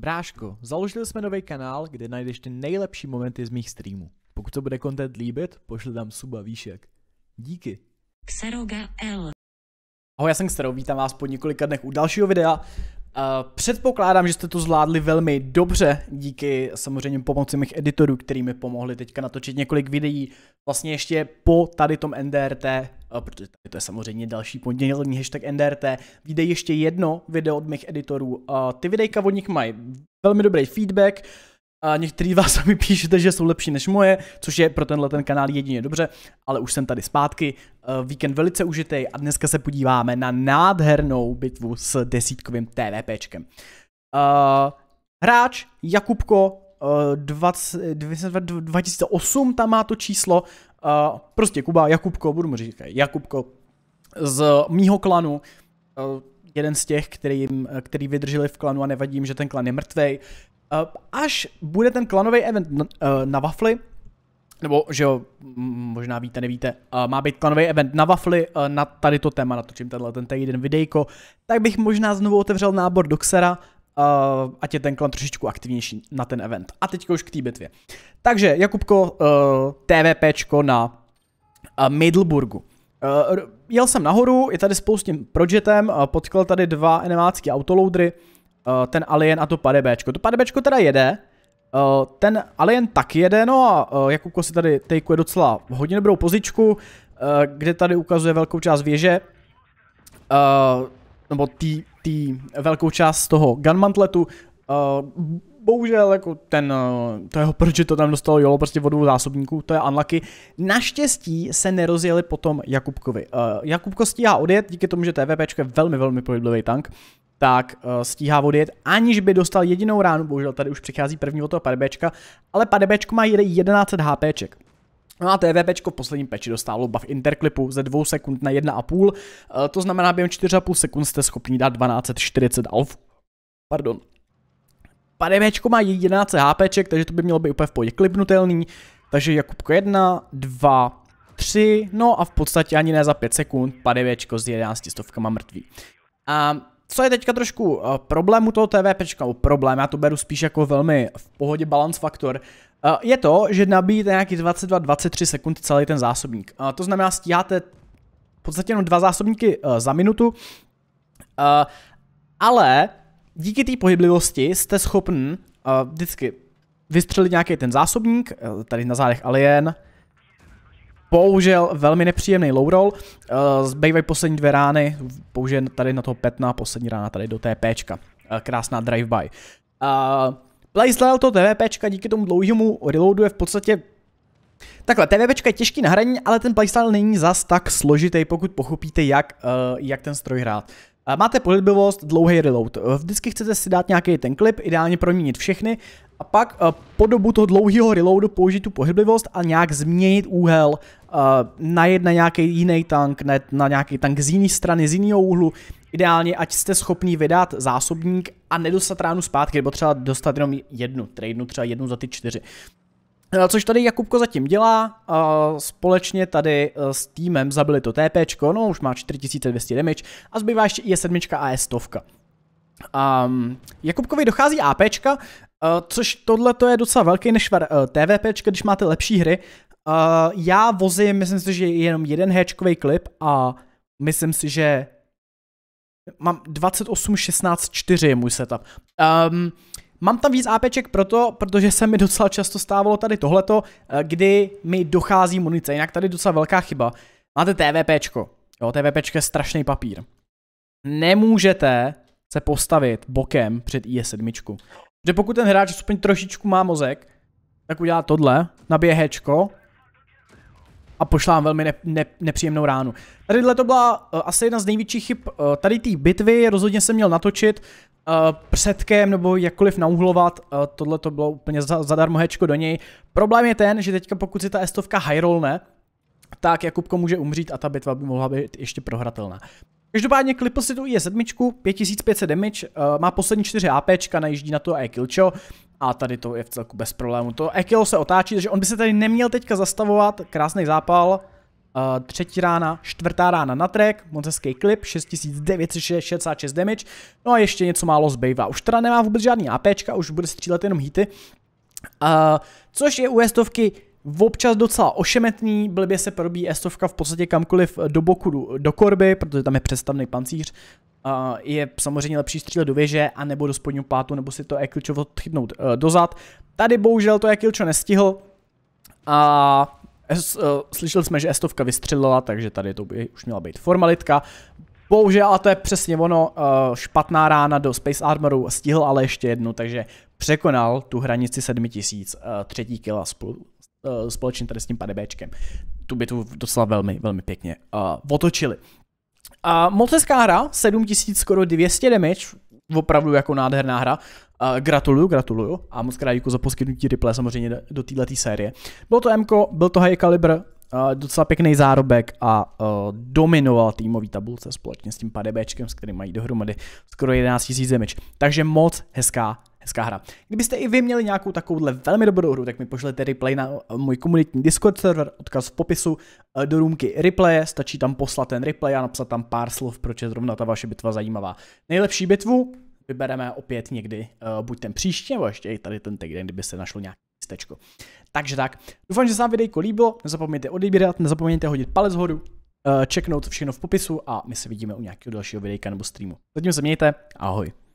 Bráško, založili jsme nový kanál, kde najdeš ty nejlepší momenty z mých streamů. Pokud to bude content líbit, pošli tam suba výšek. Díky. Xeroga L. Ahoj, já jsem Xero, vítám vás po několika dnech u dalšího videa předpokládám, že jste to zvládli velmi dobře, díky samozřejmě pomoci mých editorů, který mi pomohli teďka natočit několik videí, vlastně ještě po tady tom NDRT, protože protože to je samozřejmě další pondělní hashtag NDRT, vyjde ještě jedno video od mých editorů. ty videjka od nich mají velmi dobrý feedback, a některý vás mi píšete, že jsou lepší než moje, což je pro tenhle ten kanál jedině dobře, ale už jsem tady zpátky. Eh, víkend velice užitej a dneska se podíváme na nádhernou bitvu s desítkovým TVPčkem. Eh, hráč Jakubko 2008 eh, tam má to číslo, prostě Kuba Jakubko, budu mu říkat Jakubko, z mýho klanu, jeden z těch, který, který vydrželi v klanu a nevadím, že ten klan je mrtvej, Eh, až bude ten klanový event na, eh, na Wafli, nebo že jo, možná víte, nevíte, eh, má být klanový event na uh, na tady to téma, natočím tenhle ten týden videjko, tak bych možná znovu otevřel nábor Doxera, uh, ať je ten klan trošičku aktivnější na ten event. A teď už k té bitvě. Takže Jakubko, uh, TVPčko na uh, Middleburgu. Uh, jel jsem nahoru, je tady spoustím projetem, uh, potkal tady dva enemácký autoloudry. Eh, ten Alien a to padebečko. To padebečko teda jede, eh, ten Alien tak jede, no a eh, Jakubko si tady tejkuje docela hodně dobrou pozičku, kde tady ukazuje velkou část věže, nebo tý, tý velkou část toho gunmantletu. bohužel jako ten, to jeho proč to tam dostalo Jolo prostě vodu zásobníků, to je unlucky. Naštěstí se nerozjeli potom Jakubkovi. Uh, Jakubko stíhá odjet díky tomu, že TVP je velmi, velmi pohyblivý tank tak uh, stíhá odjet, aniž by dostal jedinou ránu, bohužel tady už přichází první od toho padebečka, ale padebečko má 1100 HPček. No a TVPčko v posledním peči dostalo bav interklipu ze 2 sekund na 1,5, eh, to znamená během 4,5 sekund jste schopni dát 1240 alf. Pardon. Padebečko má 11 HPček, takže to by mělo být úplně v pohodě klipnutelný, takže Jakubko 1, 2, 3, no a v podstatě ani ne za 5 sekund, padebečko s 11 stovkama mrtvý. A co je teďka trošku eh, problém u toho TVPčka, problém, já to beru spíš jako velmi v pohodě balance faktor, eh, je to, že nabíjíte nějaký 22-23 sekund celý ten zásobník. Eh, to znamená, stíháte v podstatě jenom dva zásobníky za minutu, ale díky té pohyblivosti jste schopni vždycky vystřelit nějaký ten zásobník, tady na zádech Alien, Bohužel velmi nepříjemný low roll, eh, zbývají poslední dvě rány, použije tady na toho petna, poslední rána tady do té péčka. Eh, krásná drive-by. Eh, play Playstyle to TVPčka díky tomu dlouhému je v podstatě Takhle, TVP je těžký na hraní, ale ten playstyle není zas tak složitý, pokud pochopíte, jak, uh, jak ten stroj hrát. Eh, máte pohyblivost dlouhý reload. Eh, vždycky chcete si dát nějaký ten klip, ideálně proměnit všechny a pak eh, po dobu toho dlouhého reloadu použít tu pohyblivost a nějak změnit úhel, najet na nějaký jiný tank, na nějaký tank z jiné strany, z jiného úhlu, ideálně ať jste schopný vydat zásobník a nedostat ránu zpátky, nebo třeba dostat jenom jednu, tradenu třeba jednu za ty čtyři. Eh, což tady Jakubko zatím dělá, společně tady eh, s týmem zabili to TP, no už má 4200 damage a zbývá ještě je 7 a je 100 Um, Jakubkovi dochází AP Uh, eh, což tohle to je docela velký než uh, TVP, když máte lepší hry. Uh, já vozím, myslím si, že jenom jeden hečkový klip a myslím si, že mám 28, 16, 4 je můj setup. Um, Mám tam víc APček proto, protože se mi docela často stávalo tady tohleto, eh, kdy mi dochází munice, jinak tady docela velká chyba. Máte TVPčko, jo, TVPčko je strašný papír. Nemůžete se postavit bokem před IE7. Že pokud ten hráč aspoň trošičku má mozek, tak udělá tohle, nabije Hčko a pošlám velmi ne, ne, nepříjemnou ránu. Tadyhle to byla uh, asi jedna z největších chyb uh, tady té bitvy, rozhodně jsem měl natočit, Eh, předkem nebo jakkoliv nauhlovat, eh, tohle to bylo úplně zadarmo hečko do něj. Problém je ten, že teďka pokud si ta estovka highrollne, tak Jakubko může umřít a ta bitva by mohla být ještě prohratelná. Každopádně klipl si tu je 7 5500 damage, eh, má poslední 4 AP najíždí na to a je a tady to je v celku bez problému. To Ekilo se otáčí, takže on by se tady neměl teďka zastavovat, krásný zápal, Eh, třetí rána, čtvrtá rána na track, moc hezký klip, 6966 damage, no a ještě něco málo zbývá. Už teda nemá vůbec žádný APčka, už bude střílet jenom hity, uh, což je u estovky občas docela ošemetný, blbě se probíjí estovka v podstatě kamkoliv do boku, do, do korby, protože tam je přestavný pancíř, Uh, je samozřejmě lepší střílet do věže a nebo do spodního pátu, nebo si to e odchytnout uh, dozad. Tady bohužel to e nestihl a s, uh, slyšeli jsme, že Estovka vystřelila, takže tady to by už měla být formalitka. Bohužel, a to je přesně ono, uh, špatná rána do Space Armoru stihl ale ještě jednu, takže překonal tu hranici 7000 uh, eh, třetí kila spolu, uh, společně tady s tím padebéčkem. Tu tu docela velmi, velmi pěkně uh, otočili. Uh, moc hra, 7200 skoro 200 damage, opravdu jako nádherná hra. Uh, gratuluju, gratuluju a moc krát za poskytnutí replay samozřejmě do této série. Bylo to MK, byl to High Calibre, Uh, docela pěkný zárobek a uh, dominoval týmový tabulce společně s tím PDBčkem, s kterým mají dohromady skoro 11 000 damage. Takže moc hezká Hezká hra. Kdybyste i vy měli nějakou takovouhle velmi dobrou hru, tak mi pošlete replay na eh, můj komunitní Discord server, odkaz v popisu eh, do růmky replay, stačí tam poslat ten replay a napsat tam pár slov, proč je zrovna ta vaše bitva zajímavá. Nejlepší bitvu vybereme opět někdy, eh, buď ten příště, nebo ještě i tady ten týden, kdyby se našlo nějaký místečko. Takže tak, doufám, že se vám videjko líbilo, nezapomeňte odebírat, nezapomeňte hodit palec hodu, čeknout všechno v popisu a my se vidíme u nějakého dalšího videjka nebo streamu. Zatím se mějte, ahoj.